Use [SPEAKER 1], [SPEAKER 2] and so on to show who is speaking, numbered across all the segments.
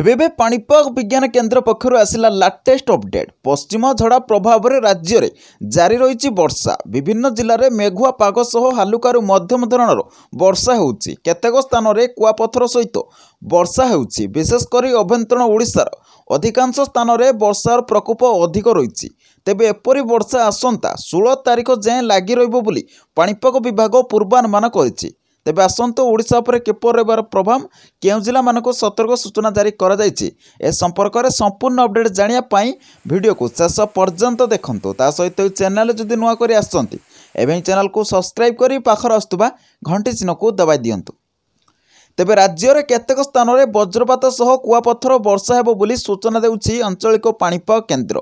[SPEAKER 1] এবেবে পাণিপাগ বিজ্ঞান কেন্দ্র পক্ষর আসিলা লাটেস্ট অপডেট পশ্চিম ঝড়া প্রভাবে রাজ্যের জারি রয়েছে বর্ষা বিভিন্ন জেলার মেঘুয়া পাগ সহ হালুকার মধ্যম ধরনের বর্ষা হচ্ছে কেতক স্থানরে কুয়াপথর সহিত বর্ষা হচ্ছে বিশেষ করে অভ্যন্তরীণ ওড়িশার অধিকাংশ স্থানরে বর্ষার প্রকোপ অধিক রয়েছে তেবে এপরি বর্ষা আসন্তা ষোল তারিখ যায় লাগি রহব বলে পাণিপাগ বিভাগ পূর্বানুমান করেছে ତେବେ ଆସନ୍ତୁ ଓଡ଼ିଶା ଉପରେ କିପରି ରହିବାର ପ୍ରଭାବ କେଉଁ ଜିଲ୍ଲାମାନଙ୍କୁ ସତର୍କ ସୂଚନା ଜାରି କରାଯାଇଛି ଏ ସମ୍ପର୍କରେ ସମ୍ପୂର୍ଣ୍ଣ ଅପଡ଼େଟ୍ ଜାଣିବା ପାଇଁ ଭିଡ଼ିଓକୁ ଶେଷ ପର୍ଯ୍ୟନ୍ତ ଦେଖନ୍ତୁ ତା ସହିତ ଏହି ଚ୍ୟାନେଲ୍ ଯଦି ନୂଆ କରି ଆସୁଛନ୍ତି ଏବେ ଚ୍ୟାନେଲ୍କୁ ସବସ୍କ୍ରାଇବ୍ କରି ପାଖରେ ଆସୁଥିବା ଘଣ୍ଟି ଚିହ୍ନକୁ ଦବାଇ ଦିଅନ୍ତୁ ତେବେ ରାଜ୍ୟରେ କେତେକ ସ୍ଥାନରେ ବଜ୍ରପାତ ସହ କୁଆପଥର ବର୍ଷା ହେବ ବୋଲି ସୂଚନା ଦେଉଛି ଆଞ୍ଚଳିକ ପାଣିପାଗ କେନ୍ଦ୍ର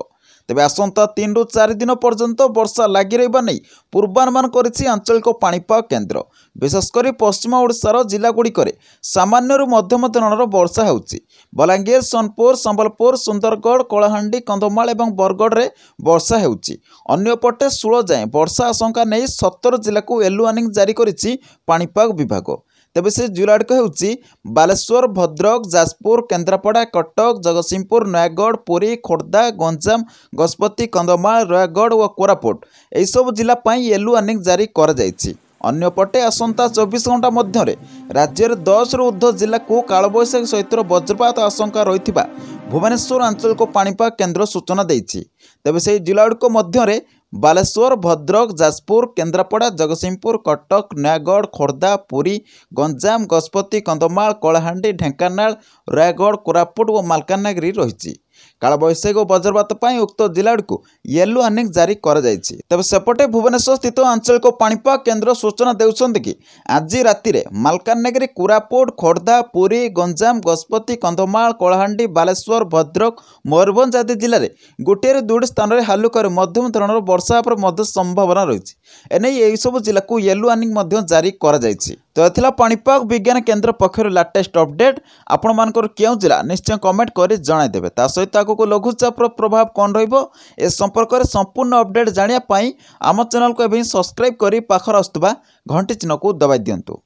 [SPEAKER 1] ତେବେ ଆସନ୍ତା ତିନିରୁ ଚାରି ଦିନ ପର୍ଯ୍ୟନ୍ତ ବର୍ଷା ଲାଗି ରହିବା ନେଇ ପୂର୍ବାନୁମାନ କରିଛି ଆଞ୍ଚଳିକ ପାଣିପାଗ କେନ୍ଦ୍ର ବିଶେଷ କରି ପଶ୍ଚିମ ଓଡ଼ିଶାର ଜିଲ୍ଲା ଗୁଡ଼ିକରେ ସାମାନ୍ୟରୁ ମଧ୍ୟମ ଧରଣର ବର୍ଷା ହେଉଛି ବଲାଙ୍ଗୀର ସୋନପୁର ସମ୍ବଲପୁର ସୁନ୍ଦରଗଡ଼ କଳାହାଣ୍ଡି କନ୍ଧମାଳ ଏବଂ ବରଗଡ଼ରେ ବର୍ଷା ହେଉଛି ଅନ୍ୟପଟେ ଷୋଳ ଯାଏଁ ବର୍ଷା ଆଶଙ୍କା ନେଇ ସତର ଜିଲ୍ଲାକୁ ୟେଲୋ ୱାର୍ଣ୍ଣିଂ ଜାରି କରିଛି ପାଣିପାଗ ବିଭାଗ ତେବେ ସେ ଜିଲ୍ଲାଗୁଡ଼ିକ ହେଉଛି ବାଲେଶ୍ୱର ଭଦ୍ରକ ଯାଜପୁର କେନ୍ଦ୍ରାପଡ଼ା କଟକ ଜଗତସିଂହପୁର ନୟାଗଡ଼ ପୁରୀ ଖୋର୍ଦ୍ଧା ଗଞ୍ଜାମ ଗଜପତି କନ୍ଧମାଳ ନୟାଗଡ଼ ଓ କୋରାପୁଟ ଏହିସବୁ ଜିଲ୍ଲା ପାଇଁ ୟେଲୋ ୱାର୍ଣ୍ଣିଂ ଜାରି କରାଯାଇଛି ଅନ୍ୟପଟେ ଆସନ୍ତା ଚବିଶ ଘଣ୍ଟା ମଧ୍ୟରେ ରାଜ୍ୟରେ ଦଶରୁ ଉର୍ଦ୍ଧ୍ୱ ଜିଲ୍ଲାକୁ କାଳବୈଶାଖୀ ସହିତ ବଜ୍ରପାତ ଆଶଙ୍କା ରହିଥିବା ଭୁବନେଶ୍ୱର ଆଞ୍ଚଳିକ ପାଣିପାଗ କେନ୍ଦ୍ର ସୂଚନା ଦେଇଛି ତେବେ ସେହି ଜିଲ୍ଲାଗୁଡ଼ିକ ମଧ୍ୟରେ ବାଲେଶ୍ୱର ଭଦ୍ରକ ଯାଜପୁର କେନ୍ଦ୍ରାପଡ଼ା ଜଗତସିଂହପୁର କଟକ ନୟାଗଡ଼ ଖୋର୍ଦ୍ଧା ପୁରୀ ଗଞ୍ଜାମ ଗଜପତି କନ୍ଧମାଳ କଳାହାଣ୍ଡି ଢେଙ୍କାନାଳ ରାୟଗଡ଼ କୋରାପୁଟ ଓ ମାଲକାନଗିରି ରହିଛି କାଳବୈଷୟିକ ବଜ୍ରପାତ ପାଇଁ ଉକ୍ତ ଜିଲ୍ଲାଗୁଡ଼ିକୁ ୟେଲୋ ୱାର୍ଣ୍ଣିଂ ଜାରି କରାଯାଇଛି ତେବେ ସେପଟେ ଭୁବନେଶ୍ୱର ସ୍ଥିତ ଆଞ୍ଚଳିକ ପାଣିପାଗ କେନ୍ଦ୍ର ସୂଚନା ଦେଉଛନ୍ତି କି ଆଜି ରାତିରେ ମାଲକାନଗିରି କୋରାପୁଟ ଖୋର୍ଦ୍ଧା ପୁରୀ ଗଞ୍ଜାମ ଗଜପତି କନ୍ଧମାଳ କଳାହାଣ୍ଡି ବାଲେଶ୍ୱର ଭଦ୍ରକ ମୟୂରଭଞ୍ଜ ଆଦି ଜିଲ୍ଲାରେ ଗୋଟିଏରୁ ଦୁଇଟି ସ୍ଥାନରେ ହାଲୁକାରୁ ମଧ୍ୟମ ଧରଣର ବର୍ଷା ହେବାର ମଧ୍ୟ ସମ୍ଭାବନା ରହିଛି ଏନେଇ ଏହିସବୁ ଜିଲ୍ଲାକୁ ୟେଲୋ ୱାର୍ଣ୍ଣିଂ ମଧ୍ୟ ଜାରି କରାଯାଇଛି ତ ଏଥିଲା ପାଣିପାଗ ବିଜ୍ଞାନ କେନ୍ଦ୍ର ପକ୍ଷରୁ ଲାଟେଷ୍ଟ ଅପଡେଟ୍ ଆପଣମାନଙ୍କର କେଉଁ ଜିଲ୍ଲା ନିଶ୍ଚୟ କମେଣ୍ଟ କରି ଜଣାଇଦେବେ ତା ସହିତ ଆଗକୁ ଲଘୁଚାପର ପ୍ରଭାବ କ'ଣ ରହିବ ଏ ସମ୍ପର୍କରେ ସମ୍ପୂର୍ଣ୍ଣ ଅପଡେଟ୍ ଜାଣିବା ପାଇଁ ଆମ ଚ୍ୟାନେଲକୁ ଏବେ ହିଁ ସବସ୍କ୍ରାଇବ୍ କରି ପାଖରେ ଆସୁଥିବା ଘଣ୍ଟି ଚିହ୍ନକୁ ଦବାଇ ଦିଅନ୍ତୁ